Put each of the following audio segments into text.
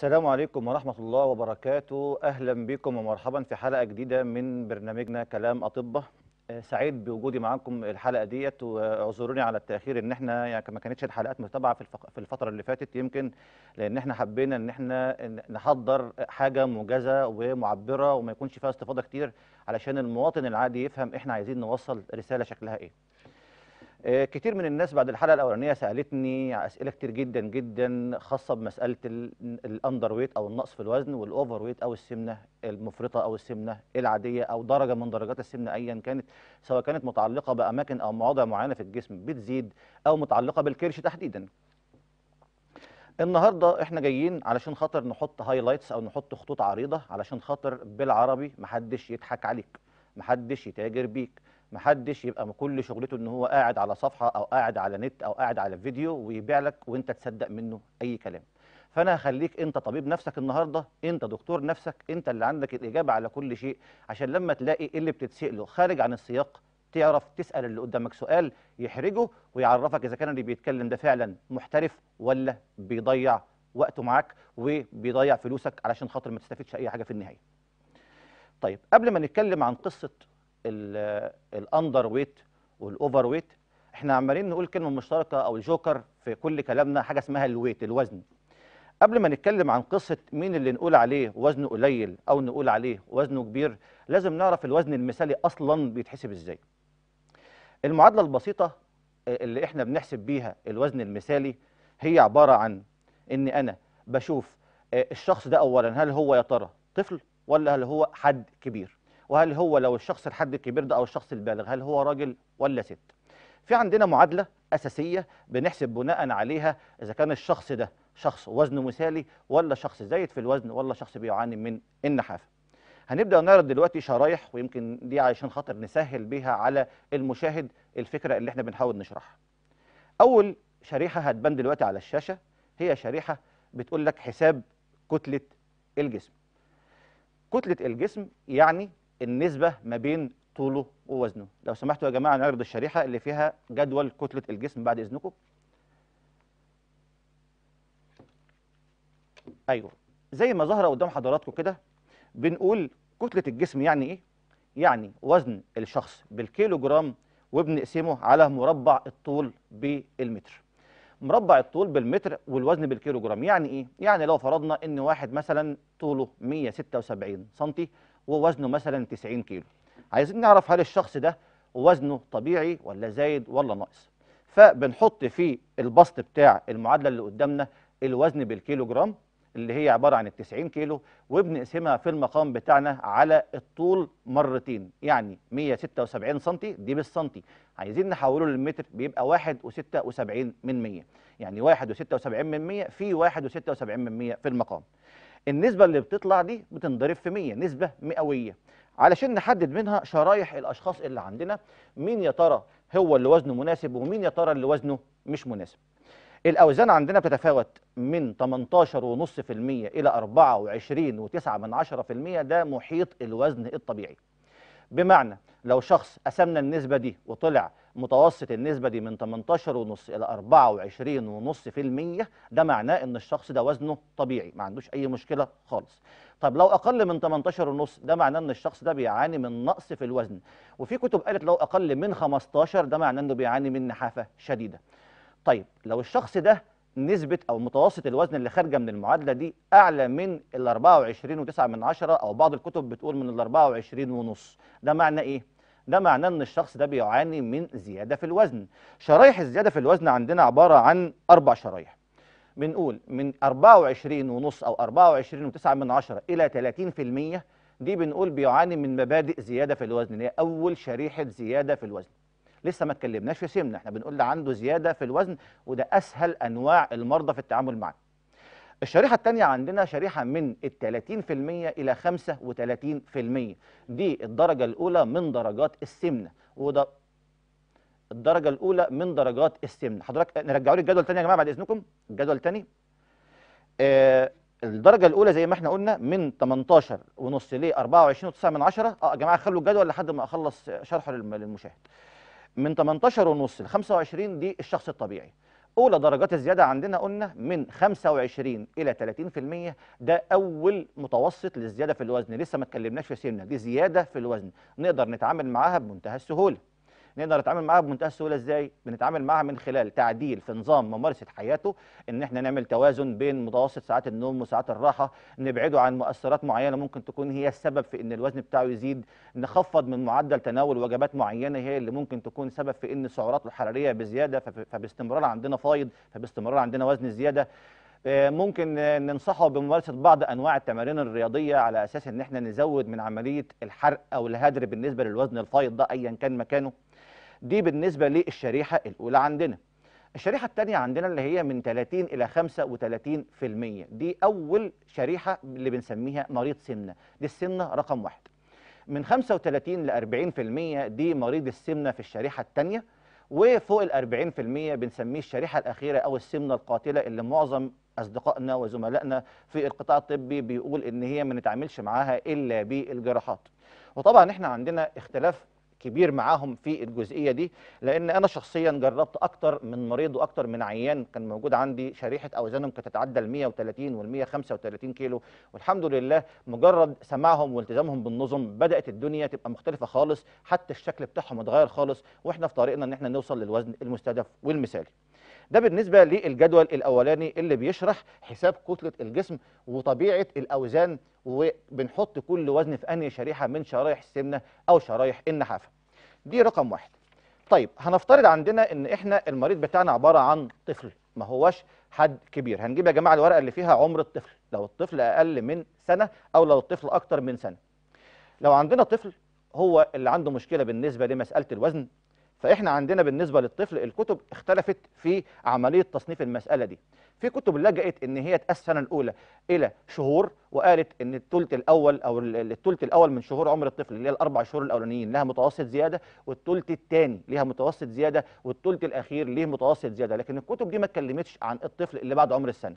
السلام عليكم ورحمة الله وبركاته أهلا بكم ومرحبا في حلقة جديدة من برنامجنا كلام اطباء آه، سعيد بوجودي معاكم الحلقة ديت واعذروني على التأخير إن احنا يعني ما كانتش الحلقات متابعة في الفترة اللي فاتت يمكن لأن احنا حبينا إن احنا نحضر حاجة موجزة ومعبرة وما يكونش فيها استفاضة كتير علشان المواطن العادي يفهم احنا عايزين نوصل رسالة شكلها إيه. آه، كتير من الناس بعد الحلقه الاولانيه سالتني اسئله كتير جدا جدا خاصه بمساله الاندر ويت او النقص في الوزن والاوفر ويت او السمنه المفرطه او السمنه العاديه او درجه من درجات السمنه ايا كانت سواء كانت متعلقه باماكن او مواضع معينه في الجسم بتزيد او متعلقه بالكرش تحديدا النهارده احنا جايين علشان خاطر نحط هايلايتس او نحط خطوط عريضه علشان خاطر بالعربي محدش يضحك عليك محدش يتاجر بيك محدش يبقى كل شغلته ان هو قاعد على صفحه او قاعد على نت او قاعد على فيديو ويبيع لك وانت تصدق منه اي كلام فانا هخليك انت طبيب نفسك النهارده انت دكتور نفسك انت اللي عندك الاجابه على كل شيء عشان لما تلاقي إيه اللي بتتساله خارج عن السياق تعرف تسال اللي قدامك سؤال يحرجه ويعرفك اذا كان اللي بيتكلم ده فعلا محترف ولا بيضيع وقته معاك وبيضيع فلوسك علشان خاطر ما تستفيدش اي حاجه في النهايه طيب قبل ما نتكلم عن قصه الاندر ويت والاوفر ويت احنا عمالين نقول كلمه مشتركه او الجوكر في كل كلامنا حاجه اسمها الويت الوزن قبل ما نتكلم عن قصه مين اللي نقول عليه وزنه قليل او نقول عليه وزنه كبير لازم نعرف الوزن المثالي اصلا بيتحسب ازاي المعادله البسيطه آه، اللي احنا بنحسب بيها الوزن المثالي هي عباره عن ان انا بشوف آه، الشخص ده اولا هل هو يا ترى طفل ولا هل هو حد كبير وهل هو لو الشخص الحد الكبير ده او الشخص البالغ هل هو راجل ولا ست في عندنا معادله اساسيه بنحسب بناء عليها اذا كان الشخص ده شخص وزنه مثالي ولا شخص زايد في الوزن ولا شخص بيعاني من النحافه هنبدا نعرض دلوقتي شرايح ويمكن دي عشان خاطر نسهل بيها على المشاهد الفكره اللي احنا بنحاول نشرحها اول شريحه هتبان دلوقتي على الشاشه هي شريحه بتقول لك حساب كتله الجسم كتله الجسم يعني النسبة ما بين طوله ووزنه لو سمحتوا يا جماعة نعرض الشريحة اللي فيها جدول كتلة الجسم بعد إذنكم أيوه زي ما ظهر قدام حضراتكم كده بنقول كتلة الجسم يعني إيه؟ يعني وزن الشخص بالكيلو جرام وبنقسمه على مربع الطول بالمتر مربع الطول بالمتر والوزن بالكيلو جرام يعني ايه يعني لو فرضنا ان واحد مثلا طوله 176 سنتي ووزنه مثلا 90 كيلو عايزين نعرف هل الشخص ده وزنه طبيعي ولا زايد ولا ناقص فبنحط في البسط بتاع المعادله اللي قدامنا الوزن بالكيلو جرام اللي هي عباره عن ال 90 كيلو وبنقسمها في المقام بتاعنا على الطول مرتين يعني 176 سنتي دي بالسنتي عايزين نحوله للمتر بيبقى 1.76 من 100 يعني 1.76 من 100 في 1.76 من 100 في المقام النسبة اللي بتطلع دي بتنضرب في 100 نسبة مئوية علشان نحدد منها شرايح الأشخاص اللي عندنا مين يا ترى هو اللي وزنه مناسب ومين يا ترى اللي وزنه مش مناسب الأوزان عندنا بتتفاوت من 18.5% إلى 24.9% ده محيط الوزن الطبيعي بمعنى لو شخص قسمنا النسبة دي وطلع متوسط النسبة دي من 18.5 إلى 24.5% ده معناه إن الشخص ده وزنه طبيعي ما عندوش أي مشكلة خالص طب لو أقل من 18.5 ده معناه إن الشخص ده بيعاني من نقص في الوزن وفي كتب قالت لو أقل من 15 ده معناه إنه بيعاني من نحافة شديدة طيب لو الشخص ده نسبة أو متوسط الوزن اللي خارجة من المعادلة دي أعلى من ال 24.9 من عشرة أو بعض الكتب بتقول من ال 24 ونص ده معنى إيه؟ ده معناه ان الشخص ده بيعاني من زياده في الوزن شرايح الزياده في الوزن عندنا عباره عن اربع شرايح بنقول من 24 ونص او 24 وتسعة من عشرة الى 30% دي بنقول بيعاني من مبادئ زياده في الوزن اللي هي اول شريحه زياده في الوزن لسه ما اتكلمناش في سمنه احنا بنقول عنده زياده في الوزن وده اسهل انواع المرضى في التعامل معاه الشريحة الثانية عندنا شريحة من ال 30% إلى 35% دي الدرجة الأولى من درجات السمنة وده الدرجة الأولى من درجات السمنة حضرتك نرجعوا لي الجدول تاني يا جماعة بعد إذنكم الجدول تاني آه الدرجة الأولى زي ما احنا قلنا من 18 ونص ل 24 و9 من 10 اه يا جماعة خلوا الجدول لحد ما أخلص شرحه للمشاهد من 18 ونص ل 25 دي الشخص الطبيعي أولى درجات الزيادة عندنا قلنا من 25 إلى 30% ده أول متوسط للزيادة في الوزن لسه ما اتكلمناش في سمنة دي زيادة في الوزن نقدر نتعامل معاها بمنتهى السهولة نقدر نتعامل معاها بمنتهى السهوله ازاي بنتعامل معاها من خلال تعديل في نظام ممارسه حياته ان احنا نعمل توازن بين متوسط ساعات النوم وساعات الراحه نبعده عن مؤثرات معينه ممكن تكون هي السبب في ان الوزن بتاعه يزيد نخفض من معدل تناول وجبات معينه هي اللي ممكن تكون سبب في ان سعراته الحراريه بزياده فباستمرار عندنا فايض فباستمرار عندنا وزن زياده آه، ممكن ننصحه بممارسه بعض انواع التمارين الرياضيه على اساس ان احنا نزود من عمليه الحرق او الهدر بالنسبه للوزن الفايض ده ايا كان مكانه دي بالنسبه للشريحه الاولى عندنا الشريحه الثانيه عندنا اللي هي من 30 الى 35% دي اول شريحه اللي بنسميها مريض سمنه دي السمنه رقم واحد من 35 ل 40% دي مريض السمنه في الشريحه الثانيه وفوق ال 40% بنسميه الشريحه الاخيره او السمنه القاتله اللي معظم اصدقائنا وزملائنا في القطاع الطبي بيقول ان هي ما نتعاملش معاها الا بالجراحات وطبعا احنا عندنا اختلاف كبير معاهم في الجزئيه دي لان انا شخصيا جربت اكتر من مريض واكتر من عيان كان موجود عندي شريحه اوزانهم كانت تتعدى ال 130 وال 135 كيلو والحمد لله مجرد سماعهم والتزامهم بالنظم بدات الدنيا تبقى مختلفه خالص حتى الشكل بتاعهم اتغير خالص واحنا في طريقنا ان احنا نوصل للوزن المستهدف والمثالي ده بالنسبة للجدول الأولاني اللي بيشرح حساب كتلة الجسم وطبيعة الأوزان وبنحط كل وزن في أنهي شريحة من شرايح السمنة أو شرايح النحافة دي رقم واحد طيب هنفترض عندنا ان احنا المريض بتاعنا عباره عن طفل ما هوش حد كبير هنجيب يا جماعه الورقه اللي فيها عمر الطفل لو الطفل اقل من سنه او لو الطفل اكتر من سنه لو عندنا طفل هو اللي عنده مشكله بالنسبه لمساله الوزن فاحنا عندنا بالنسبه للطفل الكتب اختلفت في عمليه تصنيف المساله دي في كتب لجأت ان هي تقاس السنه الاولى الى شهور وقالت ان الثلث الاول او الثلث الاول من شهور عمر الطفل اللي هي الاربع شهور الاولانيين لها متوسط زياده والثلث الثاني ليها متوسط زياده والثلث الاخير ليه متوسط زياده لكن الكتب دي ما اتكلمتش عن الطفل اللي بعد عمر السنه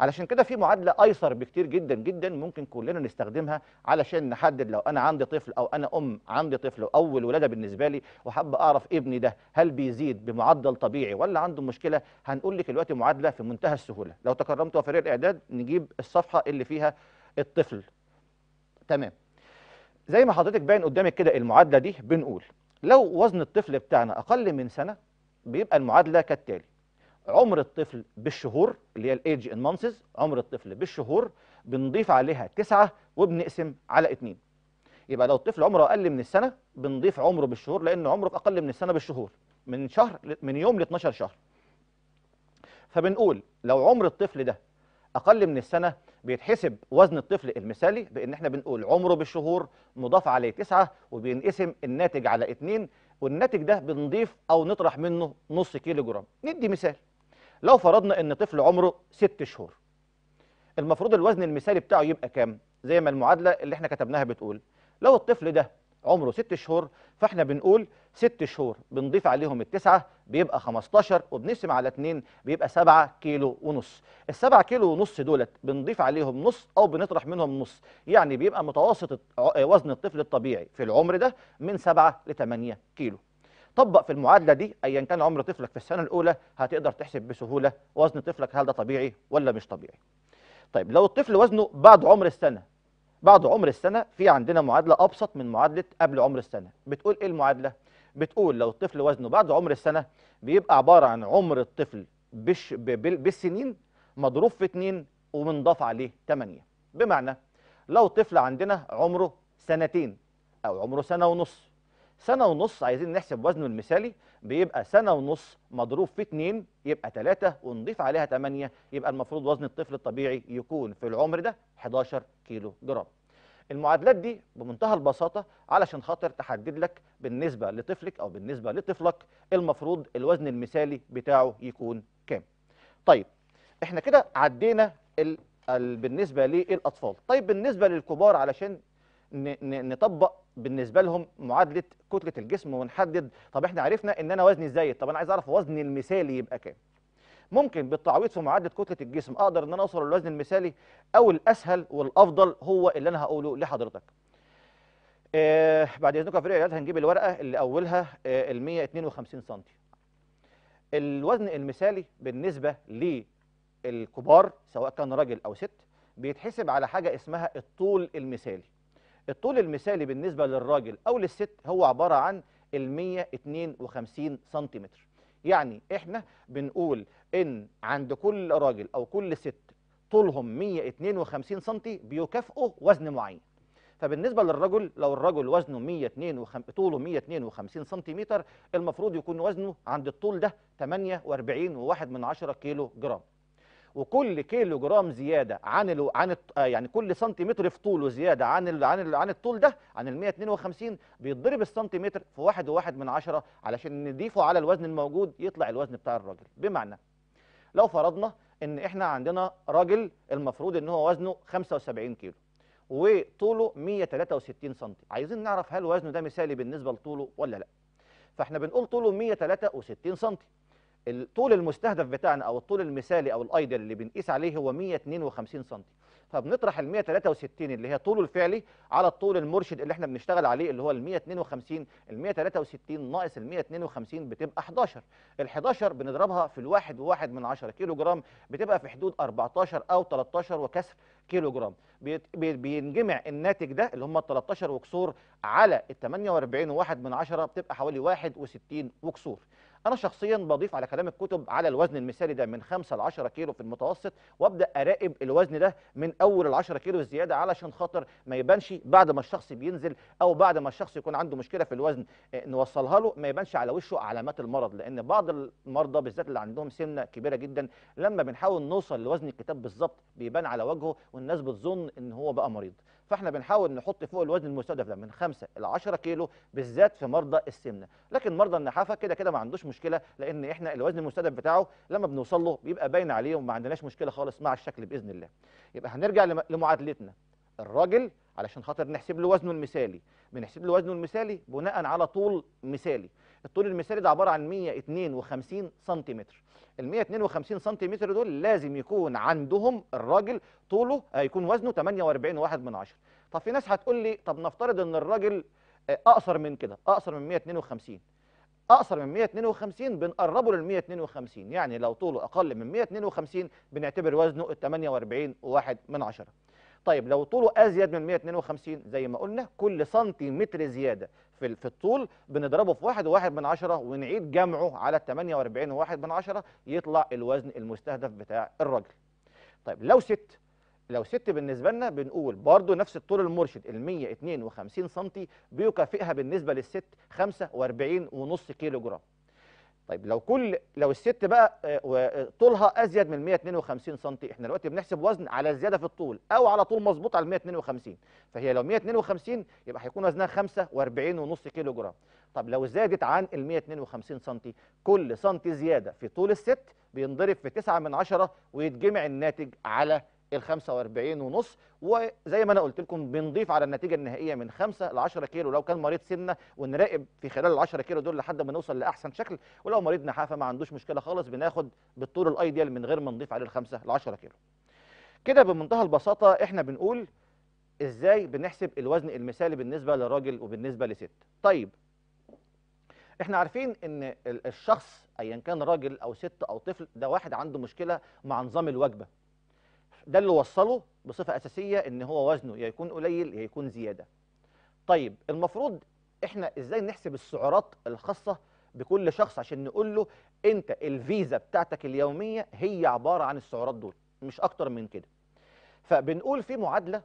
علشان كده في معادله ايسر بكتير جدا جدا ممكن كلنا نستخدمها علشان نحدد لو انا عندي طفل او انا ام عندي طفل واول ولاده بالنسبه لي وحابه اعرف ايه ابني ده هل بيزيد بمعدل طبيعي ولا عنده مشكله هنقول لك دلوقتي معادله في منتهى السهوله لو تكرمتوا فريق الاعداد نجيب الصفحه اللي فيها الطفل تمام زي ما حضرتك باين قدامك كده المعادله دي بنقول لو وزن الطفل بتاعنا اقل من سنه بيبقى المعادله كالتالي عمر الطفل بالشهور اللي هي الايدج ان مانسز عمر الطفل بالشهور بنضيف عليها تسعة وبنقسم على اتنين يبقى لو الطفل عمره اقل من السنه بنضيف عمره بالشهور لان عمره اقل من السنه بالشهور من شهر من يوم ل 12 شهر فبنقول لو عمر الطفل ده اقل من السنه بيتحسب وزن الطفل المثالي بان احنا بنقول عمره بالشهور مضاف عليه 9 وبينقسم الناتج على 2 والناتج ده بنضيف او نطرح منه نص كيلو جرام ندي مثال لو فرضنا ان طفل عمره 6 شهور المفروض الوزن المثالي بتاعه يبقى كام زي ما المعادله اللي احنا كتبناها بتقول لو الطفل ده عمره ست شهور فاحنا بنقول ست شهور بنضيف عليهم التسعة بيبقى 15 وبنقسم على اتنين بيبقى 7 كيلو ونص السبعة كيلو ونص دولت بنضيف عليهم نص او بنطرح منهم نص يعني بيبقى متوسط وزن الطفل الطبيعي في العمر ده من 7 ل 8 كيلو طبق في المعادلة دي أيا كان عمر طفلك في السنة الأولى هتقدر تحسب بسهولة وزن طفلك هل ده طبيعي ولا مش طبيعي طيب لو الطفل وزنه بعد عمر السنة بعد عمر السنه في عندنا معادله ابسط من معادله قبل عمر السنه بتقول ايه المعادله بتقول لو الطفل وزنه بعد عمر السنه بيبقى عباره عن عمر الطفل بش بالسنين مضروب في 2 ومنضاف عليه 8 بمعنى لو طفل عندنا عمره سنتين او عمره سنه ونص سنه ونص عايزين نحسب وزنه المثالي بيبقى سنه ونص مضروب في 2 يبقى 3 ونضيف عليها 8 يبقى المفروض وزن الطفل الطبيعي يكون في العمر ده 11 كيلو جرام المعادلات دي بمنتهى البساطه علشان خاطر تحدد لك بالنسبه لطفلك او بالنسبه لطفلك المفروض الوزن المثالي بتاعه يكون كام طيب احنا كده عدينا ال... ال... بالنسبه للاطفال طيب بالنسبه للكبار علشان ن... نطبق بالنسبه لهم معادله كتله الجسم ونحدد طب احنا عرفنا ان انا وزني ازاي طب انا عايز اعرف وزني المثالي يبقى كام ممكن بالتعويض في معادله كتله الجسم اقدر ان انا اوصل للوزن المثالي او الاسهل والافضل هو اللي انا هقوله لحضرتك آه بعد اذنكم يا فريق هنجيب الورقه اللي اولها آه ال 152 سم الوزن المثالي بالنسبه للكبار سواء كان راجل او ست بيتحسب على حاجه اسمها الطول المثالي الطول المثالي بالنسبه للراجل او للست هو عباره عن ال 152 سنتيمتر يعني احنا بنقول ان عند كل راجل او كل ست طولهم 152 سم بيكافئوا وزن معين فبالنسبة للرجل لو الرجل وزنه 152 طوله 152 سنتيمتر المفروض يكون وزنه عند الطول ده 48.1 كيلو جرام وكل كيلو جرام زياده عن الو... عن الت... آه، يعني كل سنتيمتر في طوله زياده عن ال... عن ال... عن الطول ده عن ال 152 بيتضرب السنتيمتر في واحد وواحد من عشرة علشان نضيفه على الوزن الموجود يطلع الوزن بتاع الراجل بمعنى لو فرضنا ان احنا عندنا راجل المفروض ان هو وزنه 75 كيلو وطوله 163 سنتي عايزين نعرف هل وزنه ده مثالي بالنسبه لطوله ولا لا فاحنا بنقول طوله 163 سنتي الطول المستهدف بتاعنا او الطول المثالي او الايدل اللي بنقيس عليه هو 152 سم فبنطرح ال 163 اللي هي طوله الفعلي على الطول المرشد اللي احنا بنشتغل عليه اللي هو ال 152 ال 163 ناقص ال 152 بتبقى 11 ال 11 بنضربها في الواحد وواحد من 10 كيلو جرام بتبقى في حدود 14 او 13 وكسر كيلو جرام بينجمع الناتج ده اللي هم ال 13 وكسور على ال 48 وواحد من 10 بتبقى حوالي 61 وكسور انا شخصيا بضيف على كلام الكتب على الوزن المثالي ده من 5 ل 10 كيلو في المتوسط وابدا اراقب الوزن ده من اول ال 10 كيلو الزياده علشان خاطر ما يبانش بعد ما الشخص بينزل او بعد ما الشخص يكون عنده مشكله في الوزن آه، نوصلها له ما يبانش على وشه علامات المرض لان بعض المرضى بالذات اللي عندهم سمنه كبيره جدا لما بنحاول نوصل لوزن الكتاب بالظبط بيبان على وجهه والناس بتظن ان هو بقى مريض فاحنا بنحاول نحط فوق الوزن المستهدف ده من 5 ل 10 كيلو بالذات في مرضى السمنه لكن مرضى النحافه كده كده ما عندوش مشكله لان احنا الوزن المستهدف بتاعه لما بنوصل له بيبقى باين عليه وما عندناش مشكله خالص مع الشكل باذن الله يبقى هنرجع لمعادلتنا الراجل علشان خاطر نحسب له وزنه المثالي بنحسب له وزنه المثالي بناء على طول مثالي الطول المثالي ده عباره عن 152 سنتيمتر ال 152 سنتيمتر دول لازم يكون عندهم الراجل طوله هيكون وزنه 48.1 من عشر. طب في ناس هتقول لي طب نفترض ان الراجل آه، اقصر من كده اقصر من 152 اقصر من 152 بنقربه لل 152 يعني لو طوله اقل من 152 بنعتبر وزنه 48 واحد من عشرة طيب لو طوله ازيد من 152 زي ما قلنا كل سنتيمتر زياده في في الطول بنضربه في واحد وواحد من عشرة ونعيد جمعه على 48 واحد من عشرة يطلع الوزن المستهدف بتاع الراجل طيب لو ست لو ست بالنسبه لنا بنقول برضو نفس الطول المرشد ال 152 سم بيكافئها بالنسبه للست 45.5 كيلو جرام طيب لو كل لو الست بقى آه، آه، طولها ازيد من 152 سم احنا دلوقتي بنحسب وزن على الزياده في الطول او على طول مظبوط على 152 فهي لو 152 يبقى هيكون وزنها 45.5 كيلو جرام طب لو زادت عن ال 152 سم كل سم زياده في طول الست بينضرب في 9 من 10 ويتجمع الناتج على ال 45 ونص وزي ما انا قلت لكم بنضيف على النتيجه النهائيه من 5 ل 10 كيلو لو كان مريض سنه ونراقب في خلال ال 10 كيلو دول لحد ما نوصل لاحسن شكل ولو مريض نحافه ما عندوش مشكله خالص بناخد بالطول الايديال من غير ما نضيف عليه ال 5 ل 10 كيلو كده بمنتهى البساطه احنا بنقول ازاي بنحسب الوزن المثالي بالنسبه لراجل وبالنسبه لست طيب احنا عارفين ان الشخص ايا كان راجل او ست او طفل ده واحد عنده مشكله مع نظام الوجبه ده اللي وصله بصفه اساسيه ان هو وزنه يا يكون قليل يا يكون زياده طيب المفروض احنا ازاي نحسب السعرات الخاصه بكل شخص عشان نقول له انت الفيزا بتاعتك اليوميه هي عباره عن السعرات دول مش اكتر من كده فبنقول في معادله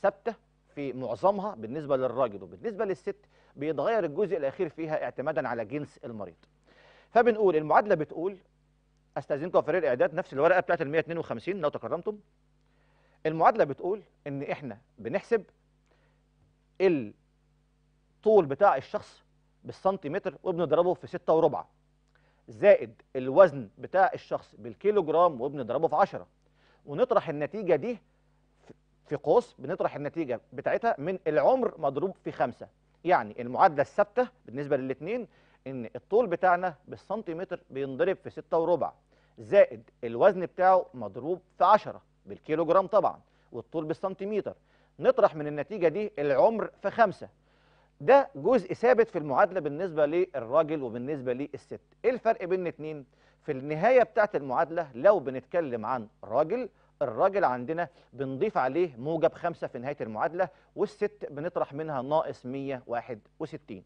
ثابته في معظمها بالنسبه للراجل وبالنسبه للست بيتغير الجزء الاخير فيها اعتمادا على جنس المريض فبنقول المعادله بتقول استاذنكم فريق الاعداد نفس الورقه بتاعت ال 152 لو تكرمتم المعادله بتقول ان احنا بنحسب الطول بتاع الشخص بالسنتيمتر وبنضربه في 6 وربع زائد الوزن بتاع الشخص بالكيلو جرام وبنضربه في 10 ونطرح النتيجه دي في قوس بنطرح النتيجه بتاعتها من العمر مضروب في 5 يعني المعادله الثابته بالنسبه للاثنين ان الطول بتاعنا بالسنتيمتر بينضرب في ستة وربع زائد الوزن بتاعه مضروب في 10 بالكيلو جرام طبعا والطول بالسنتيمتر نطرح من النتيجه دي العمر في خمسة ده جزء ثابت في المعادله بالنسبه للراجل وبالنسبه للست ايه الفرق بين الاثنين في النهايه بتاعت المعادله لو بنتكلم عن راجل الراجل عندنا بنضيف عليه موجب خمسة في نهايه المعادله والست بنطرح منها ناقص 161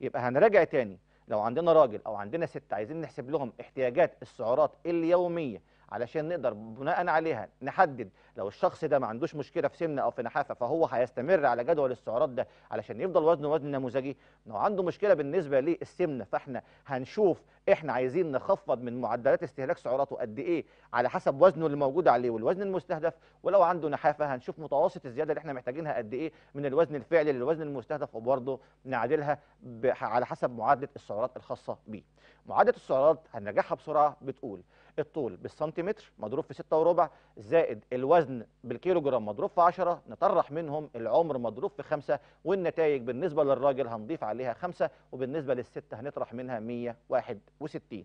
يبقى هنراجع تاني لو عندنا راجل او عندنا ست عايزين نحسب لهم احتياجات السعرات اليوميه علشان نقدر بناء عليها نحدد لو الشخص ده ما عندوش مشكله في سمنه او في نحافه فهو هيستمر على جدول السعرات ده علشان يفضل وزنه وزن نموذجي لو عنده مشكله بالنسبه للسمنه فاحنا هنشوف احنا عايزين نخفض من معدلات استهلاك سعراته قد ايه على حسب وزنه اللي موجود عليه والوزن المستهدف ولو عنده نحافه هنشوف متوسط الزياده اللي احنا محتاجينها قد ايه من الوزن الفعلي للوزن المستهدف وبرضه نعدلها على حسب معادله السعرات الخاصه بيه معادله السعرات هنرجعها بسرعه بتقول الطول بالسنتيمتر مضروب في 6 وربع زائد الوزن الوزن بالكيلو جرام مضروب في 10 نطرح منهم العمر مضروب في 5 والنتائج بالنسبة للراجل هنضيف عليها 5 وبالنسبة للست هنطرح منها 161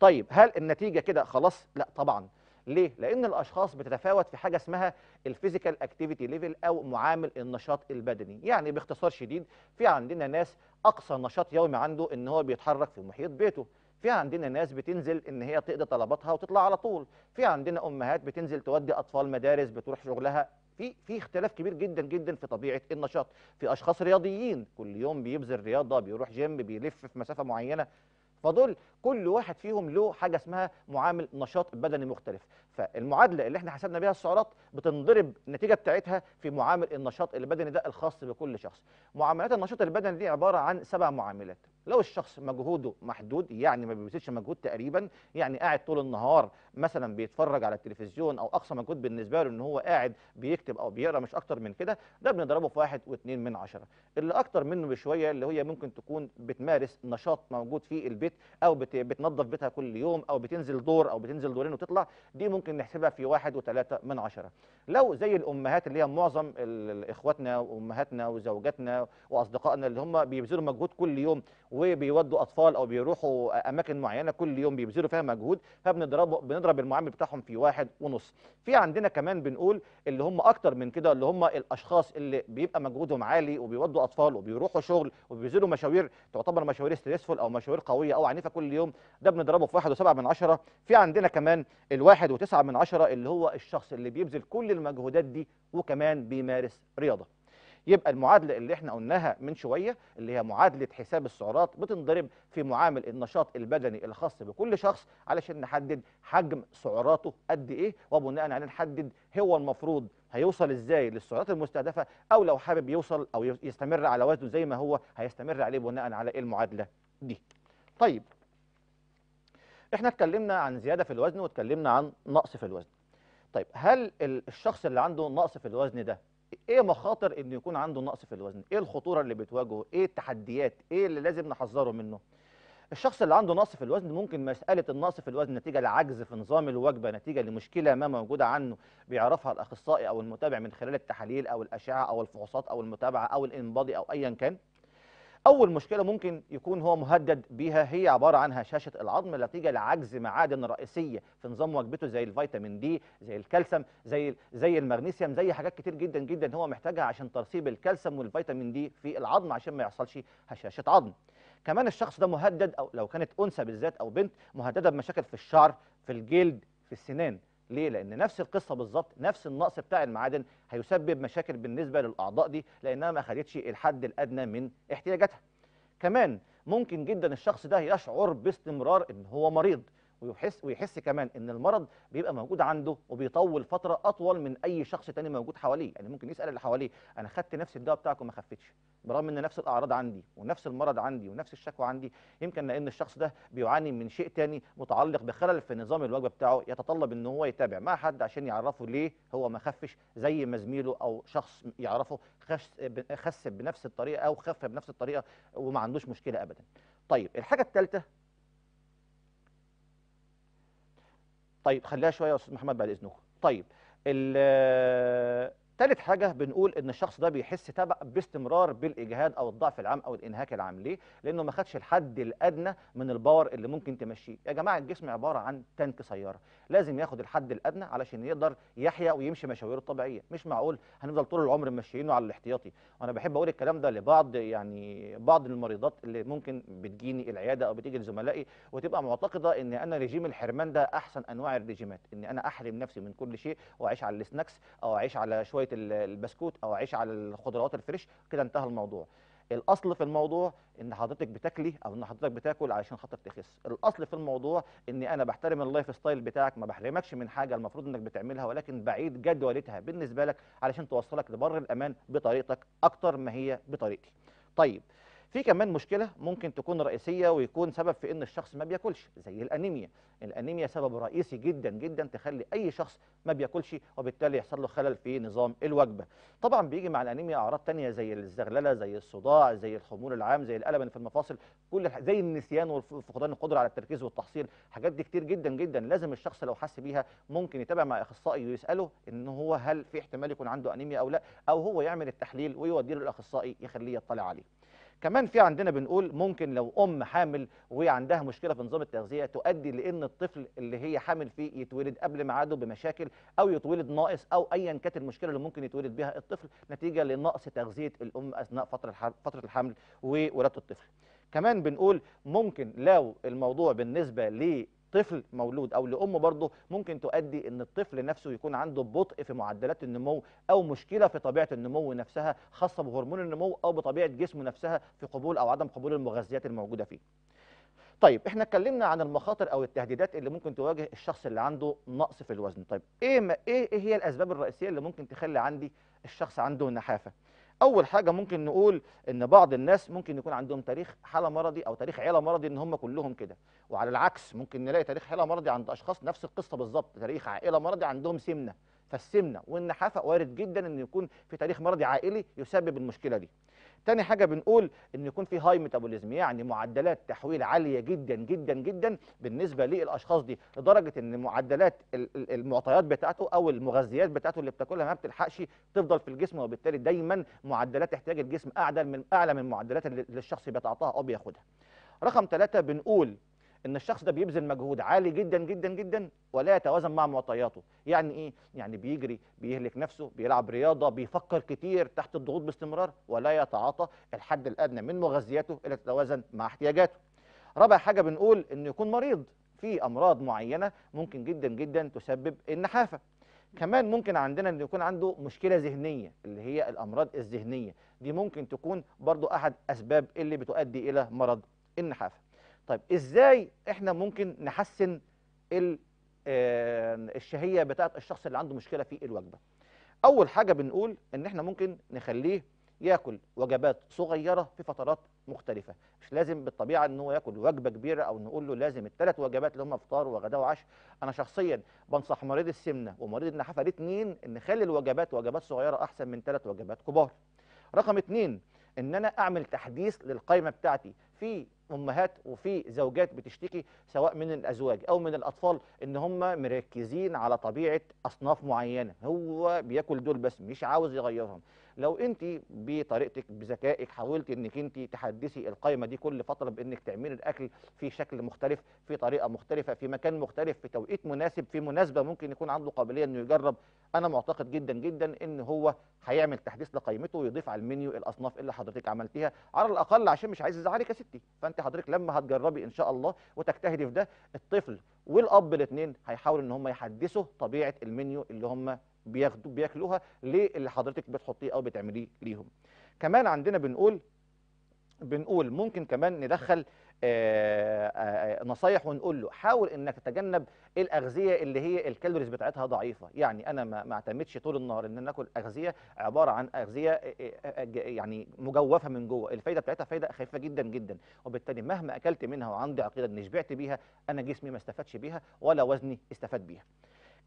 طيب هل النتيجة كده خلاص؟ لا طبعا ليه؟ لأن الأشخاص بتتفاوت في حاجة اسمها الفيزيكال اكتيفيتي ليفل أو معامل النشاط البدني، يعني باختصار شديد في عندنا ناس أقصى نشاط يومي عنده إن هو بيتحرك في محيط بيته، في عندنا ناس بتنزل ان هي تقضي طلباتها وتطلع على طول في عندنا امهات بتنزل تودي اطفال مدارس بتروح شغلها في في اختلاف كبير جدا جدا في طبيعه النشاط في اشخاص رياضيين كل يوم بيبذل رياضه بيروح جيم بيلف في مسافه معينه فدول كل واحد فيهم له حاجه اسمها معامل نشاط بدني مختلف فالمعادله اللي احنا حسبنا بيها السعرات بتنضرب النتيجه بتاعتها في معامل النشاط البدني ده الخاص بكل شخص معاملات النشاط البدني دي عباره عن سبع معاملات لو الشخص مجهوده محدود يعني ما بيبذلش مجهود تقريبا يعني قاعد طول النهار مثلا بيتفرج على التلفزيون او اقصى مجهود بالنسبه له ان هو قاعد بيكتب او بيقرا مش اكتر من كده ده بنضربه في واحد واثنين من عشرة اللي اكتر منه بشويه اللي هي ممكن تكون بتمارس نشاط موجود في البيت او بتنظف بيتها كل يوم او بتنزل دور او بتنزل دورين وتطلع دي ممكن نحسبها في واحد وثلاثة من عشرة لو زي الامهات اللي هي معظم اخواتنا وامهاتنا وزوجاتنا واصدقائنا اللي هم بيبذلوا مجهود كل يوم وبيودوا اطفال او بيروحوا اماكن معينه كل يوم بيبذلوا فيها مجهود فبنضرب بنضرب المعامل بتاعهم في واحد ونص في عندنا كمان بنقول اللي هم اكتر من كده اللي هم الاشخاص اللي بيبقى مجهودهم عالي وبيودوا اطفال وبيروحوا شغل وبيبذلوا مشاوير تعتبر مشاوير ستريسفول او مشاوير قويه او عنيفه كل يوم ده بنضربه في واحد وسبعة من عشره. في عندنا كمان الواحد وتسعه من عشره اللي هو الشخص اللي بيبذل كل المجهودات دي وكمان بيمارس رياضه يبقى المعادلة اللي احنا قلناها من شوية اللي هي معادلة حساب السعرات بتنضرب في معامل النشاط البدني الخاص بكل شخص علشان نحدد حجم سعراته قد ايه وبناء عليه نحدد هو المفروض هيوصل ازاي للسعرات المستهدفة او لو حابب يوصل او يستمر على وزنه زي ما هو هيستمر عليه بناء على ايه المعادلة دي طيب احنا اتكلمنا عن زيادة في الوزن واتكلمنا عن نقص في الوزن طيب هل الشخص اللي عنده نقص في الوزن ده ايه مخاطر انه يكون عنده نقص في الوزن ايه الخطوره اللي بتواجهه ايه التحديات ايه اللي لازم نحذره منه الشخص اللي عنده نقص في الوزن ممكن مساله النقص في الوزن نتيجه لعجز في نظام الوجبه نتيجه لمشكله ما موجوده عنه بيعرفها الاخصائي او المتابع من خلال التحاليل او الاشعه او الفحوصات او المتابعه او الانباضي او ايا كان أول مشكلة ممكن يكون هو مهدد بها هي عبارة عن هشاشة العظم نتيجة لعجز معادن رئيسية في نظام وجبته زي الفيتامين دي زي الكالسيوم زي زي المغنيسيوم زي حاجات كتير جدا جدا هو محتاجها عشان ترسيب الكالسيوم والفيتامين دي في العظم عشان ما يحصلش هشاشة عظم. كمان الشخص ده مهدد أو لو كانت أنثى بالذات أو بنت مهددة بمشاكل في الشعر في الجلد في السنان ليه؟ لأن نفس القصة بالظبط نفس النقص بتاع المعادن هيسبب مشاكل بالنسبة للأعضاء دي لأنها ما خدتش الحد الأدنى من احتياجاتها. كمان ممكن جدا الشخص ده يشعر باستمرار ان هو مريض ويحس ويحس كمان ان المرض بيبقى موجود عنده وبيطول فتره اطول من اي شخص تاني موجود حواليه يعني ممكن يسال اللي حواليه انا خدت نفس الدواء بتاعك وما خفتش برغم ان نفس الاعراض عندي ونفس المرض عندي ونفس الشكوى عندي يمكن لان الشخص ده بيعاني من شيء تاني متعلق بخلل في نظام الوجبه بتاعه يتطلب ان هو يتابع مع حد عشان يعرفه ليه هو ما خفش زي ما زميله او شخص يعرفه خس خس بنفس الطريقه او خف بنفس الطريقه وما عندوش مشكله ابدا طيب الحاجه الثالثه طيب خليها شويه يا استاذ محمد بعد اذنكم طيب ثالث حاجة بنقول إن الشخص ده بيحس تبع باستمرار بالإجهاد أو الضعف العام أو الإنهاك العام ليه؟ لأنه ما خدش الحد الأدنى من الباور اللي ممكن تمشيه، يا جماعة الجسم عبارة عن تانك سيارة، لازم ياخد الحد الأدنى علشان يقدر يحيا ويمشي مشاويره الطبيعية، مش معقول هنفضل طول العمر ماشيينه على الاحتياطي، وأنا بحب أقول الكلام ده لبعض يعني بعض المريضات اللي ممكن بتجيني العيادة أو بتيجي لزملائي وتبقى معتقدة إن أنا رجيم الحرمان ده أحسن أنواع الرجيمات، إن أنا أحرم نفسي من كل شيء وأعيش على السناكس أو أعيش على شوية شويه البسكوت او عيش على الخضروات الفريش كده انتهى الموضوع الاصل في الموضوع ان حضرتك بتاكلي او ان حضرتك بتاكل علشان خاطر تخس الاصل في الموضوع ان انا بحترم اللايف ستايل بتاعك ما بحرمكش من حاجه المفروض انك بتعملها ولكن بعيد جدولتها بالنسبه لك علشان توصلك لبر الامان بطريقتك اكتر ما هي بطريقتي طيب في كمان مشكله ممكن تكون رئيسيه ويكون سبب في ان الشخص ما بياكلش زي الانيميا الانيميا سبب رئيسي جدا جدا تخلي اي شخص ما بياكلش وبالتالي يحصل له خلل في نظام الوجبه طبعا بيجي مع الانيميا اعراض تانية زي الزغلله زي الصداع زي الخمول العام زي الالم في المفاصل كل الح... زي النسيان وفقدان القدره على التركيز والتحصيل حاجات دي كتير جدا جدا لازم الشخص لو حس بيها ممكن يتابع مع اخصائي ويساله ان هو هل في احتمال يكون عنده انيميا او لا او هو يعمل التحليل ويوديه للاخصائي يخليه يطلع عليه كمان في عندنا بنقول ممكن لو ام حامل وعندها مشكله في نظام التغذيه تؤدي لان الطفل اللي هي حامل فيه يتولد قبل ميعاده بمشاكل او يتولد ناقص او ايا كانت المشكله اللي ممكن يتولد بها الطفل نتيجه لنقص تغذيه الام اثناء فتره فتره الحمل وولاده الطفل كمان بنقول ممكن لو الموضوع بالنسبه طفل مولود او لام برضه ممكن تؤدي ان الطفل نفسه يكون عنده بطء في معدلات النمو او مشكله في طبيعه النمو نفسها خاصه بهرمون النمو او بطبيعه جسمه نفسها في قبول او عدم قبول المغذيات الموجوده فيه طيب احنا اتكلمنا عن المخاطر او التهديدات اللي ممكن تواجه الشخص اللي عنده نقص في الوزن طيب ايه ما ايه, إيه هي الاسباب الرئيسيه اللي ممكن تخلي عندي الشخص عنده نحافه اول حاجه ممكن نقول ان بعض الناس ممكن يكون عندهم تاريخ حاله مرضي او تاريخ عيله مرضي ان هم كلهم كده وعلى العكس ممكن نلاقي تاريخ عيله مرضي عند اشخاص نفس القصه بالظبط تاريخ عائله مرضي عندهم سمنه فالسمنه والنحافه وارد جدا ان يكون في تاريخ مرضي عائلي يسبب المشكله دي تاني حاجة بنقول ان يكون في هاي ميتابوليزم يعني معدلات تحويل عالية جدا جدا جدا بالنسبة للاشخاص دي لدرجة ان معدلات المعطيات بتاعته او المغذيات بتاعته اللي بتاكلها ما بتلحقش تفضل في الجسم وبالتالي دايما معدلات احتياج الجسم اعلى من اعلى من المعدلات اللي الشخص بيتعاطاها او بياخدها رقم ثلاثة بنقول ان الشخص ده بيبذل مجهود عالي جدا جدا جدا ولا يتوازن مع معطياته يعني ايه يعني بيجري بيهلك نفسه بيلعب رياضه بيفكر كتير تحت الضغوط باستمرار ولا يتعاطى الحد الادنى من مغذياته اللي تتوازن مع احتياجاته رابع حاجه بنقول انه يكون مريض في امراض معينه ممكن جدا جدا تسبب النحافه كمان ممكن عندنا انه يكون عنده مشكله ذهنيه اللي هي الامراض الذهنيه دي ممكن تكون برضو احد اسباب اللي بتؤدي الى مرض النحافه طيب ازاي احنا ممكن نحسن آه، الشهيه بتاعت الشخص اللي عنده مشكله في الوجبه اول حاجه بنقول ان احنا ممكن نخليه ياكل وجبات صغيره في فترات مختلفه مش لازم بالطبيعه ان هو ياكل وجبه كبيره او نقول له لازم الثلاث وجبات اللي هم فطار وغداء وعشاء انا شخصيا بنصح مريض السمنه ومريض النحافه الاثنين ان نخلي الوجبات وجبات صغيره احسن من ثلاث وجبات كبار رقم اثنين ان انا اعمل تحديث للقائمه بتاعتي في امهات وفي زوجات بتشتكي سواء من الازواج او من الاطفال ان هم مركزين على طبيعه اصناف معينه هو بياكل دول بس مش عاوز يغيرهم لو انت بطريقتك بذكائك حاولتي انك انت تحدثي القائمه دي كل فتره بانك تعملي الاكل في شكل مختلف في طريقه مختلفه في مكان مختلف في توقيت مناسب في مناسبه ممكن يكون عنده قابليه انه يجرب انا معتقد جدا جدا ان هو هيعمل تحديث لقائمته ويضيف على المنيو الاصناف اللي حضرتك عملتيها على الاقل عشان مش عايز ازعلك يا ستي فانت حضرتك لما هتجربي ان شاء الله وتجتهدي في ده الطفل والاب الاثنين هيحاولوا ان هم يحدثوا طبيعه المنيو اللي هم بياخدوا بياكلوها للي حضرتك بتحطيه او بتعمليه ليهم كمان عندنا بنقول بنقول ممكن كمان ندخل آآ آه، آآ آه، آه، نصايح ونقول له حاول انك تتجنب الاغذيه اللي هي الكالوريز بتاعتها ضعيفه يعني انا ما اعتمدش طول النهار ان انا اكل اغذيه عباره عن اغذيه يعني مجوفه من جوه الفايده بتاعتها فايده خفيفه جدا جدا وبالتالي مهما اكلت منها وعندي عقيده اني شبعت بيها انا جسمي ما استفادش بيها ولا وزني استفاد بيها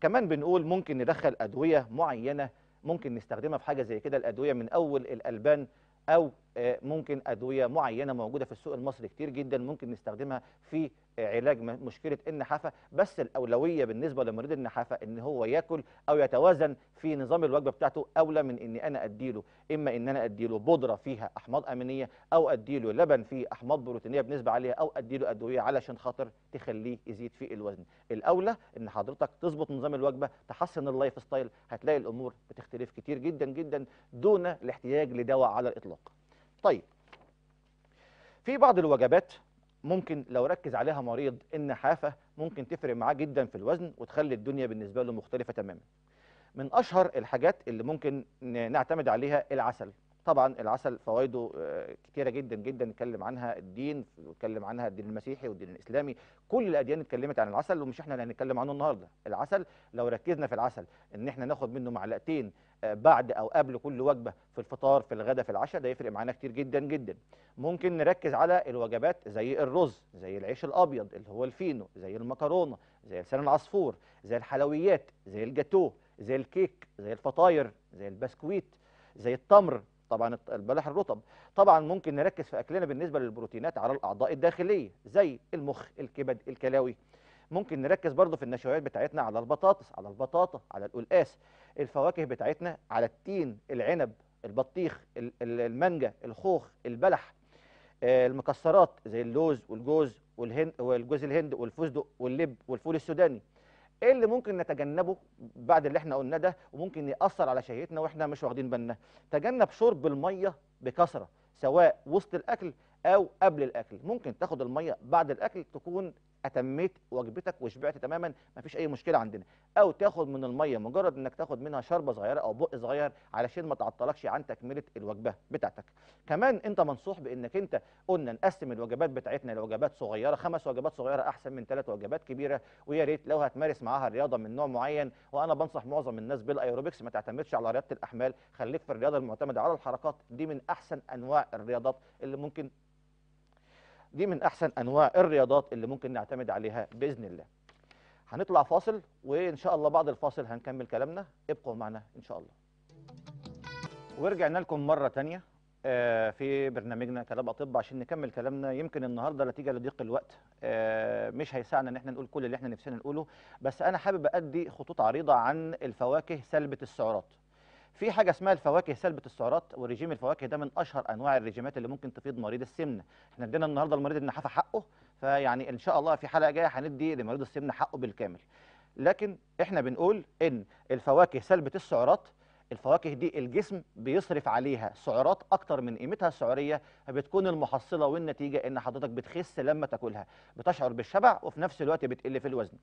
كمان بنقول ممكن ندخل ادويه معينه ممكن نستخدمها في حاجه زي كده الادويه من اول الالبان او آه، ممكن ادويه معينه موجوده في السوق المصري كتير جدا ممكن نستخدمها في آه، علاج مشكله النحافه بس الاولويه بالنسبه لمريض النحافه ان هو ياكل او يتوازن في نظام الوجبه بتاعته اولى من ان انا اديله اما ان انا اديله بودره فيها احماض امينيه او اديله لبن فيه احماض بروتينيه بنسبه عاليه او اديله ادويه علشان خاطر تخليه يزيد في الوزن الاولى ان حضرتك تظبط نظام الوجبه تحسن اللايف ستايل هتلاقي الامور بتختلف كتير جدا جدا دون الاحتياج لدواء على الاطلاق طيب في بعض الوجبات ممكن لو ركز عليها مريض النحافه ممكن تفرق معاه جدا في الوزن وتخلي الدنيا بالنسبه له مختلفه تماما من اشهر الحاجات اللي ممكن نعتمد عليها العسل طبعا العسل فوائده آه، كتيره جدا جدا نتكلم عنها الدين ونتكلم عنها الدين المسيحي والدين الاسلامي كل الاديان اتكلمت عن العسل ومش احنا اللي هنتكلم عنه النهارده العسل لو ركزنا في العسل ان احنا ناخد منه معلقتين آه، بعد او قبل كل وجبه في الفطار في الغداء في العشاء ده يفرق معانا كتير جدا جدا ممكن نركز على الوجبات زي الرز زي العيش الابيض اللي هو الفينو زي المكرونه زي لسان العصفور زي الحلويات زي الجاتوه زي الكيك زي الفطاير زي البسكويت زي التمر طبعا البلح الرطب طبعا ممكن نركز في اكلنا بالنسبه للبروتينات على الاعضاء الداخليه زي المخ الكبد الكلاوي ممكن نركز برضو في النشويات بتاعتنا على البطاطس على البطاطا على القلقاس الفواكه بتاعتنا على التين العنب البطيخ المانجا الخوخ البلح آه، المكسرات زي اللوز والجوز والهند والجوز الهند والفستق واللب والفول السوداني ايه اللي ممكن نتجنبه بعد اللي احنا قلناه ده وممكن ياثر على شهيتنا واحنا مش واخدين بالنا تجنب شرب الميه بكثره سواء وسط الاكل او قبل الاكل ممكن تاخد الميه بعد الاكل تكون اتميت وجبتك وشبعت تماما ما فيش اي مشكله عندنا او تاخد من الميه مجرد انك تاخد منها شربه صغيره او بق صغير علشان ما تعطلكش عن تكمله الوجبه بتاعتك كمان انت منصوح بانك انت قلنا نقسم الوجبات بتاعتنا لوجبات صغيره خمس وجبات صغيره احسن من ثلاث وجبات كبيره ويا ريت لو هتمارس معاها رياضه من نوع معين وانا بنصح معظم الناس بالايروبكس ما تعتمدش على رياضه الاحمال خليك في الرياضه المعتمده على الحركات دي من احسن انواع الرياضات اللي ممكن دي من احسن انواع الرياضات اللي ممكن نعتمد عليها باذن الله هنطلع فاصل وان شاء الله بعد الفاصل هنكمل كلامنا ابقوا معنا ان شاء الله ورجعنا لكم مره تانية آه، في برنامجنا كلام اطباء عشان نكمل كلامنا يمكن النهارده نتيجه لضيق الوقت آه، مش هيسعنا ان احنا نقول كل اللي احنا نفسنا نقوله بس انا حابب ادي خطوط عريضه عن الفواكه سلبه السعرات في حاجه اسمها الفواكه سلبه السعرات وريجيم الفواكه ده من اشهر انواع الريجيمات اللي ممكن تفيد مريض السمنه احنا ادينا النهارده لمريض النحافه حقه فيعني ان شاء الله في حلقه جايه هندي لمريض السمنه حقه بالكامل لكن احنا بنقول ان الفواكه سلبه السعرات الفواكه دي الجسم بيصرف عليها سعرات اكتر من قيمتها السعريه فبتكون المحصله والنتيجه ان حضرتك بتخس لما تاكلها بتشعر بالشبع وفي نفس الوقت بتقل في الوزن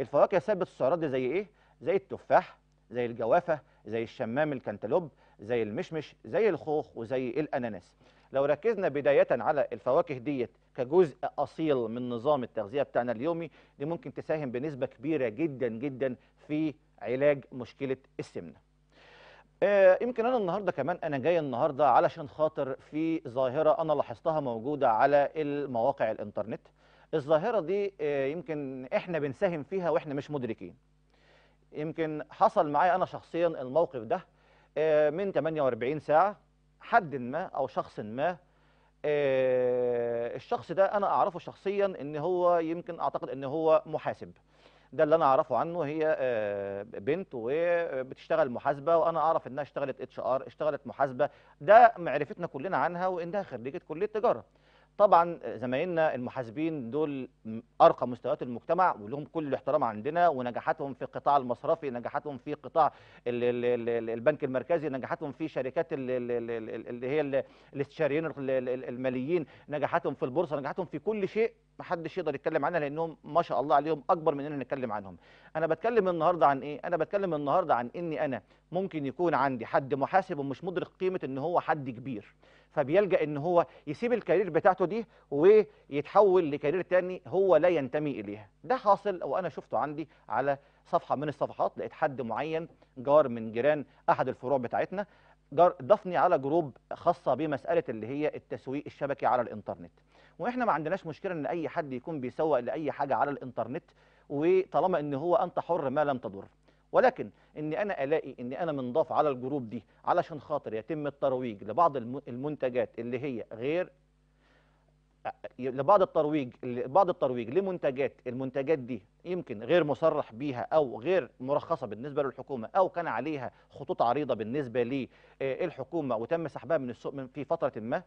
الفواكه سلبه السعرات دي زي ايه زي التفاح زي الجوافه زي الشمام الكنتالوب زي المشمش زي الخوخ وزي الاناناس لو ركزنا بدايه على الفواكه ديت كجزء اصيل من نظام التغذيه بتاعنا اليومي دي ممكن تساهم بنسبه كبيره جدا جدا في علاج مشكله السمنه آه، يمكن انا النهارده كمان انا جاي النهارده علشان خاطر في ظاهره انا لاحظتها موجوده على المواقع الانترنت الظاهره دي آه، يمكن احنا بنساهم فيها واحنا مش مدركين يمكن حصل معايا انا شخصيا الموقف ده آه، من 48 ساعه حد ما او شخص ما آه، الشخص ده انا اعرفه شخصيا ان هو يمكن اعتقد ان هو محاسب ده اللي انا اعرفه عنه هي آه، بنت وبتشتغل محاسبه وانا اعرف انها اشتغلت اتش ار اشتغلت محاسبه ده معرفتنا كلنا عنها وانها خريجه كليه تجاره طبعا زمايلنا المحاسبين دول ارقى مستويات المجتمع ولهم كل الاحترام عندنا ونجاحاتهم في القطاع المصرفي نجاحاتهم في قطاع البنك المركزي نجاحاتهم في شركات اللي هي الاستشاريين الماليين نجاحاتهم في البورصه نجاحاتهم في كل شيء ما حدش يقدر يتكلم عنها لانهم ما شاء الله عليهم اكبر مننا نتكلم عنهم انا بتكلم النهارده عن ايه انا بتكلم النهارده عن اني انا ممكن يكون عندي حد محاسب ومش مدرك قيمه ان هو حد كبير فبيلجأ ان هو يسيب الكارير بتاعته دي ويتحول لكارير تاني هو لا ينتمي اليها ده حاصل وانا شفته عندي على صفحه من الصفحات لقيت حد معين جار من جيران احد الفروع بتاعتنا جار ضافني على جروب خاصه بمساله اللي هي التسويق الشبكي على الانترنت واحنا ما عندناش مشكله ان اي حد يكون بيسوق لاي حاجه على الانترنت وطالما ان هو انت حر ما لم تضر ولكن ان انا الاقي ان انا منضاف على الجروب دي علشان خاطر يتم الترويج لبعض المنتجات اللي هي غير لبعض الترويج لبعض الترويج لمنتجات المنتجات دي يمكن غير مصرح بيها او غير مرخصه بالنسبه للحكومه او كان عليها خطوط عريضه بالنسبه للحكومه وتم سحبها من السوق في فتره ما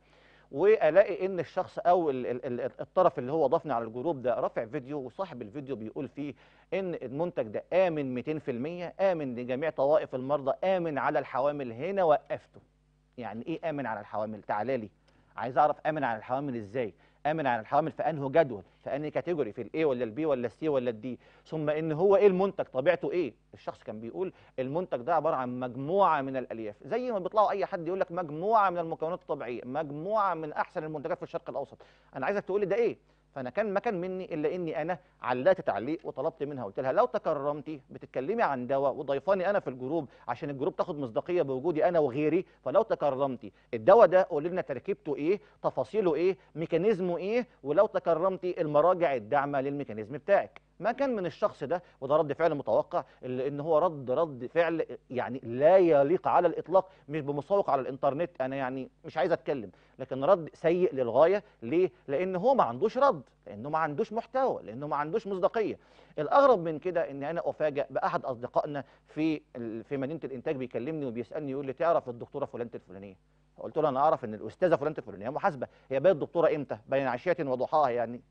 والاقي ان الشخص او الطرف اللي هو ضافني على الجروب ده رافع فيديو وصاحب الفيديو بيقول فيه ان المنتج ده امن 200% امن لجميع طوائف المرضى امن على الحوامل هنا وقفته يعني ايه امن على الحوامل تعالى لي عايز اعرف امن على الحوامل ازاي امن عن الحرام في انه جدول في انهي كاتيجوري في الاي ولا البي ولا السي ولا الدي ثم ان هو ايه المنتج طبيعته ايه الشخص كان بيقول المنتج ده عباره عن مجموعه من الالياف زي ما بيطلعوا اي حد يقول لك مجموعه من المكونات الطبيعيه مجموعه من احسن المنتجات في الشرق الاوسط انا عايزك تقول لي ده ايه فانا كان ما كان مني الا اني انا علقت تعليق وطلبت منها قلت لها لو تكرمتي بتتكلمي عن دواء وضيفاني انا في الجروب عشان الجروب تاخد مصداقيه بوجودي انا وغيري فلو تكرمتي الدواء ده قولي لنا تركيبته ايه تفاصيله ايه ميكانيزمه ايه ولو تكرمتي المراجع الداعمه للميكانيزم بتاعك ما كان من الشخص ده وده رد فعل متوقع ان هو رد رد فعل يعني لا يليق على الاطلاق مش بمسوق على الانترنت انا يعني مش عايز اتكلم لكن رد سيء للغايه ليه لان هو ما عندوش رد لانه ما عندوش محتوى لانه ما عندوش مصداقيه الاغرب من كده ان انا افاجئ باحد اصدقائنا في في مدينه الانتاج بيكلمني وبيسالني يقول لي تعرف الدكتوره فلانه الفلانيه قلت له انا اعرف ان الاستاذه فلانه الفلانيه محاسبه هي بقت دكتوره امتى بين عشيه وضحاها يعني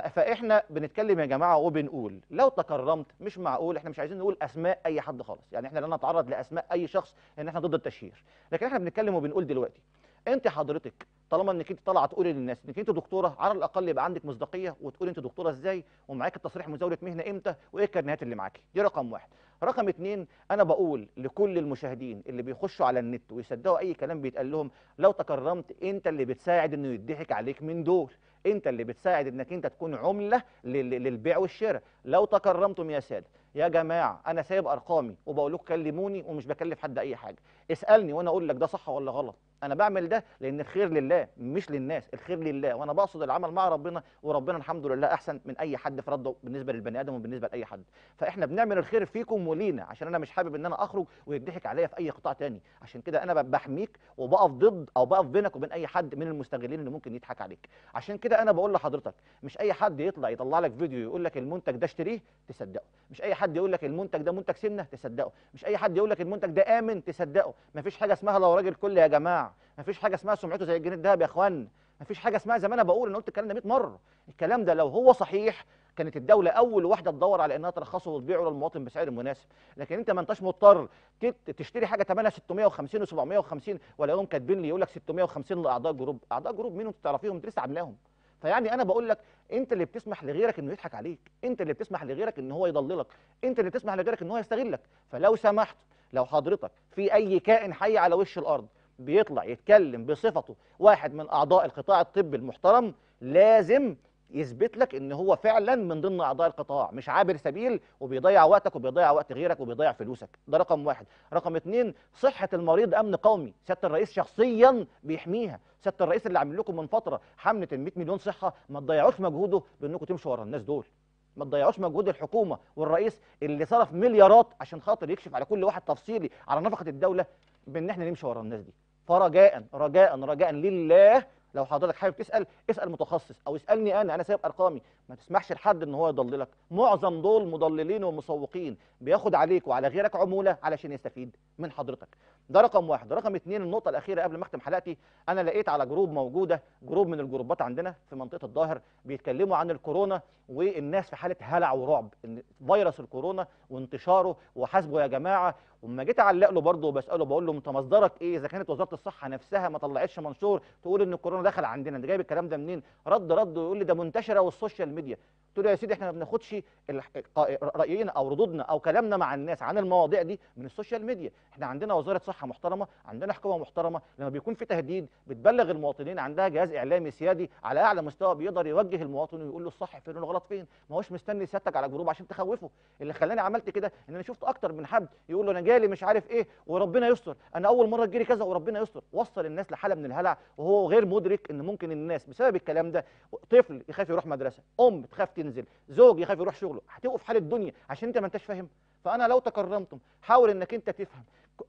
فاحنا بنتكلم يا جماعه وبنقول لو تكرمت مش معقول احنا مش عايزين نقول اسماء اي حد خالص يعني احنا لا نتعرض لاسماء اي شخص ان احنا ضد التشهير لكن احنا بنتكلم وبنقول دلوقتي انت حضرتك طالما انك انت طالعه تقولي للناس انك انت دكتوره على الاقل يبقى عندك مصداقيه وتقولي انت دكتوره ازاي ومعاك التصريح مزاوله مهنه امتى وايه الكرنيهات اللي معاكي دي رقم واحد رقم اتنين انا بقول لكل المشاهدين اللي بيخشوا على النت ويصدقوا اي كلام بيتقال لهم لو تكرمت انت اللي بتساعد انه يضحك عليك من دول انت اللي بتساعد انك انت تكون عمله للبيع والشراء لو تكرمتم يا ساده يا جماعه انا سايب ارقامي وبقول لكم كلموني ومش بكلف حد اي حاجه اسالني وانا اقول لك ده صح ولا غلط انا بعمل ده لان الخير لله مش للناس الخير لله وانا بقصد العمل مع ربنا وربنا الحمد لله احسن من اي حد في رده بالنسبه للبني ادم وبالنسبه لاي حد فاحنا بنعمل الخير فيكم ولينا عشان انا مش حابب ان انا اخرج ويضحك عليا في اي قطاع تاني عشان كده انا بحميك وبقف ضد او بقف بينك وبين اي حد من المستغلين اللي ممكن يضحك عليك عشان كده انا بقول لحضرتك مش اي حد يطلع يطلع لك فيديو يقول لك المنتج ده اشتريه تصدقه مش اي حد يقول لك المنتج ده منتج سنه تصدقه مش اي حد يقول لك المنتج ده امن تصدقه مفيش حاجه اسمها لو راجل كل يا جماعه ما فيش حاجه اسمها سمعته زي الجنيه الذهب يا اخوان ما فيش حاجه اسمها زي ما انا بقول انا قلت الكلام ده 100 مره الكلام ده لو هو صحيح كانت الدولة أول واحدة تدور على إنها ترخصه وتبيعه للمواطن بسعر مناسب، لكن أنت ما أنتش مضطر تشتري حاجة ثمنها 650 و750 يوم كاتبين لي يقول لك 650 لأعضاء جروب، أعضاء جروب مين أنت تعرفيهم؟ أنت لسه عاملاهم. فيعني أنا بقول لك أنت اللي بتسمح لغيرك إنه يضحك عليك، أنت اللي بتسمح لغيرك إن هو يضللك، أنت اللي بتسمح لغيرك إن هو يستغلك، فلو سمحت لو حضرتك في أي كائن حي على وش الأرض بيطلع يتكلم بصفته واحد من اعضاء القطاع الطبي المحترم لازم يثبت لك ان هو فعلا من ضمن اعضاء القطاع مش عابر سبيل وبيضيع وقتك وبيضيع وقت غيرك وبيضيع فلوسك ده رقم واحد رقم اتنين صحه المريض امن قومي سياده الرئيس شخصيا بيحميها سياده الرئيس اللي عامل لكم من فتره حمله ال 100 مليون صحه ما تضيعوش مجهوده بانكم تمشوا ورا الناس دول ما تضيعوش مجهود الحكومه والرئيس اللي صرف مليارات عشان خاطر يكشف على كل واحد تفصيلي على نفقه الدوله بان احنا نمشي ورا الناس دي فرجاء رجاء رجاء لله لو حضرتك حابب تسال اسال متخصص او اسالني انا انا سايب ارقامي ما تسمحش لحد ان هو يضللك معظم دول مضللين ومسوقين بياخد عليك وعلى غيرك عموله علشان يستفيد من حضرتك ده رقم واحد رقم اثنين النقطه الاخيره قبل ما اختم حلقتي انا لقيت على جروب موجوده جروب من الجروبات عندنا في منطقه الظاهر بيتكلموا عن الكورونا والناس في حاله هلع ورعب ان فيروس الكورونا وانتشاره وحاسبه يا جماعه وما جيت اعلق له برضه وبساله بقول له انت مصدرك ايه اذا كانت وزاره الصحه نفسها ما طلعتش منشور تقول ان الكورونا دخل عندنا انت جايب الكلام ده منين رد رد ويقول لي ده منتشره والسوشيال ميديا قلت له يا سيدي احنا ما بناخدش راينا او ردودنا او كلامنا مع الناس عن المواضيع دي من السوشيال ميديا احنا عندنا وزاره صحه محترمه عندنا حكومه محترمه لما بيكون في تهديد بتبلغ المواطنين عندها جهاز اعلامي سيادي على اعلى مستوى بيقدر يوجه المواطن ويقول له الصح فين والغلط فين ما هوش مستني سيادتك على جروب عشان تخوفه اللي خلاني عملت كده ان انا شفت اكتر من حد يقول له انا جالي مش عارف ايه وربنا يستر انا اول مره تجيلي كذا وربنا يستر وصل الناس لحاله من الهلع وهو غير مدرك ان ممكن الناس بسبب الكلام ده طفل يخاف يروح مدرسه ام تخاف تنزل زوج يخاف يروح شغله هتقف حال الدنيا عشان انت ما انتش فاهم فانا لو تكرمتم حاول انك انت تفهم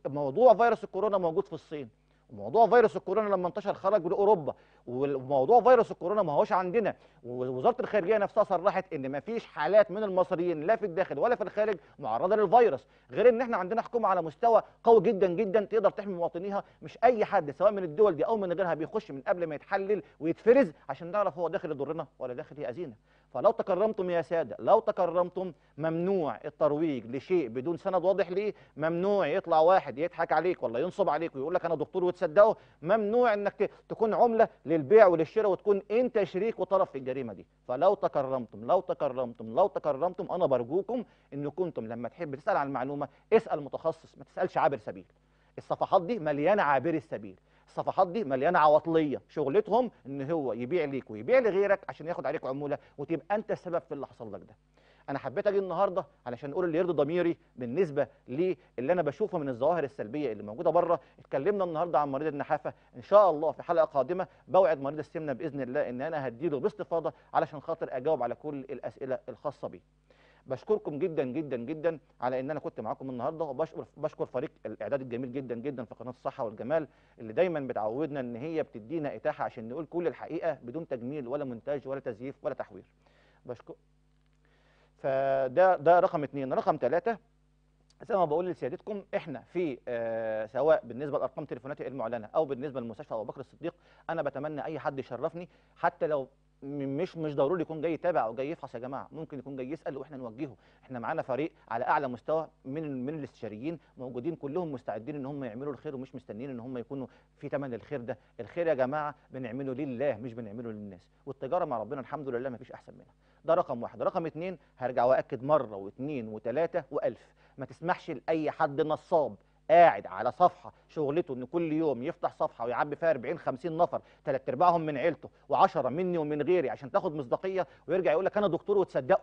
موضوع فيروس الكورونا موجود في الصين وموضوع فيروس الكورونا لما انتشر خرج لاوروبا وموضوع فيروس الكورونا ما هوش عندنا ووزاره الخارجيه نفسها صرحت ان ما فيش حالات من المصريين لا في الداخل ولا في الخارج معرضه للفيروس غير ان احنا عندنا حكومه على مستوى قوي جدا جدا تقدر تحمي مواطنيها مش اي حد سواء من الدول دي او من غيرها بيخش من قبل ما يتحلل ويتفرز عشان نعرف هو داخل يضرنا ولا داخل ياذينا فلو تكرمتم يا سادة لو تكرمتم ممنوع الترويج لشيء بدون سند واضح ليه ممنوع يطلع واحد يضحك عليك ولا ينصب عليك ويقول لك أنا دكتور وتصدقه ممنوع أنك تكون عملة للبيع وللشراء وتكون أنت شريك وطرف في الجريمة دي فلو تكرمتم لو تكرمتم لو تكرمتم أنا برجوكم أن كنتم لما تحب تسأل عن المعلومة اسأل متخصص ما تسألش عابر سبيل الصفحات دي مليانة عابر السبيل الصفحات دي مليانه عواطليه شغلتهم ان هو يبيع ليك ويبيع لغيرك عشان ياخد عليك عموله وتبقى انت السبب في اللي حصل لك ده انا حبيت اجي النهارده علشان اقول اللي يرضي ضميري بالنسبه للي انا بشوفه من الظواهر السلبيه اللي موجوده بره اتكلمنا النهارده عن مريض النحافه ان شاء الله في حلقه قادمه بوعد مريض السمنه باذن الله ان انا هديله باستفاضه علشان خاطر اجاوب على كل الاسئله الخاصه بيه بشكركم جدا جدا جدا على ان انا كنت معاكم النهارده وبشكر بشكر فريق الاعداد الجميل جدا جدا في قناه الصحه والجمال اللي دايما بتعودنا ان هي بتدينا اتاحه عشان نقول كل الحقيقه بدون تجميل ولا مونتاج ولا تزييف ولا تحوير بشكر فده ده رقم اثنين رقم ثلاثه زي ما بقول لسيادتكم احنا في آه سواء بالنسبه لارقام تليفوناتي المعلنه او بالنسبه لمستشفى ابو بكر الصديق انا بتمنى اي حد يشرفني حتى لو مش مش ضروري يكون جاي يتابع او جاي يفحص يا جماعه ممكن يكون جاي يسال واحنا نوجهه احنا معانا فريق على اعلى مستوى من من الاستشاريين موجودين كلهم مستعدين ان هم يعملوا الخير ومش مستنيين ان هم يكونوا في ثمن الخير ده الخير يا جماعه بنعمله لله مش بنعمله للناس والتجاره مع ربنا الحمد لله ما فيش احسن منها ده رقم واحد رقم اثنين هرجع واكد مره واثنين وثلاثه والف ما تسمحش لاي حد نصاب قاعد على صفحه شغلته ان كل يوم يفتح صفحه ويعبي فيها 40 50 نفر ثلاث ارباعهم من عيلته و10 مني ومن غيري عشان تاخد مصداقيه ويرجع يقول لك انا دكتور وتصدقه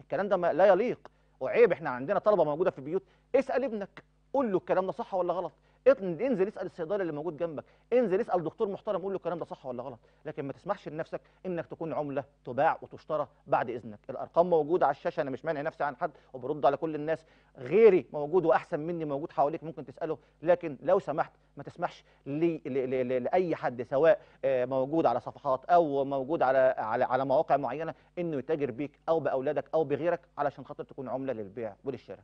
الكلام ده لا يليق وعيب احنا عندنا طلبه موجوده في البيوت اسال ابنك قول له الكلام ده صح ولا غلط انزل اسال الصيدلي اللي موجود جنبك انزل اسال دكتور محترم قول له الكلام ده صح ولا غلط لكن ما تسمحش لنفسك انك تكون عمله تباع وتشترى بعد اذنك الارقام موجوده على الشاشه انا مش مانع نفسي عن حد وبرد على كل الناس غيري موجود واحسن مني موجود حواليك ممكن تساله لكن لو سمحت ما تسمحش لي لي لي لاي حد سواء آه، موجود على صفحات او موجود على على على مواقع معينه انه يتاجر بيك او باولادك او بغيرك علشان خاطر تكون عمله للبيع وللشراء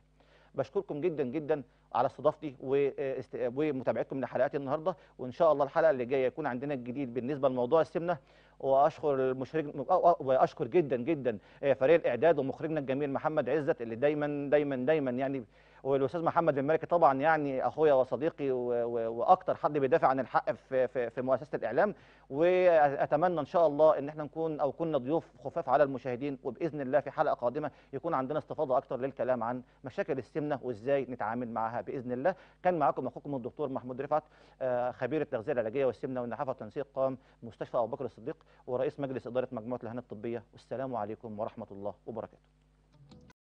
بشكركم جدا جدا على استضافتي آه، آه، ومتابعتكم لحلقاتي النهارده وان شاء الله الحلقه اللي جايه يكون عندنا الجديد بالنسبه لموضوع السمنه واشكر المشرج آه، واشكر جدا جدا فريق الاعداد ومخرجنا الجميل محمد عزت اللي دايما دايما دايما يعني والاستاذ محمد المالكي طبعا يعني اخويا وصديقي واكتر حد بيدافع عن الحق في في, في مؤسسه الاعلام واتمنى ان شاء الله ان احنا نكون او كنا ضيوف خفاف على المشاهدين وباذن الله في حلقه قادمه يكون عندنا استفاضه اكتر للكلام عن مشاكل السمنه وازاي نتعامل معها باذن الله كان معاكم اخوكم الدكتور محمود رفعت آه، خبير التغذيه العلاجيه والسمنه والنحافه والتنسيق قام مستشفى ابو بكر الصديق ورئيس مجلس اداره مجموعه الهنا الطبيه والسلام عليكم ورحمه الله وبركاته